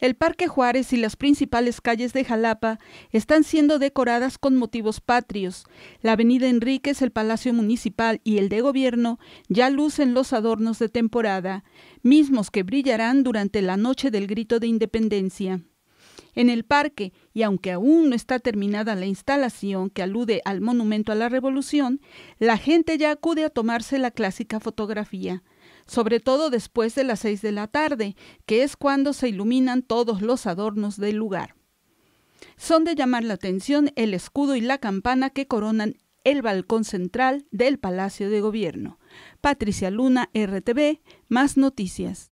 El Parque Juárez y las principales calles de Jalapa están siendo decoradas con motivos patrios. La Avenida Enríquez, el Palacio Municipal y el de Gobierno ya lucen los adornos de temporada, mismos que brillarán durante la noche del grito de independencia en el parque y aunque aún no está terminada la instalación que alude al monumento a la revolución, la gente ya acude a tomarse la clásica fotografía, sobre todo después de las seis de la tarde, que es cuando se iluminan todos los adornos del lugar. Son de llamar la atención el escudo y la campana que coronan el balcón central del Palacio de Gobierno. Patricia Luna, RTV, más noticias.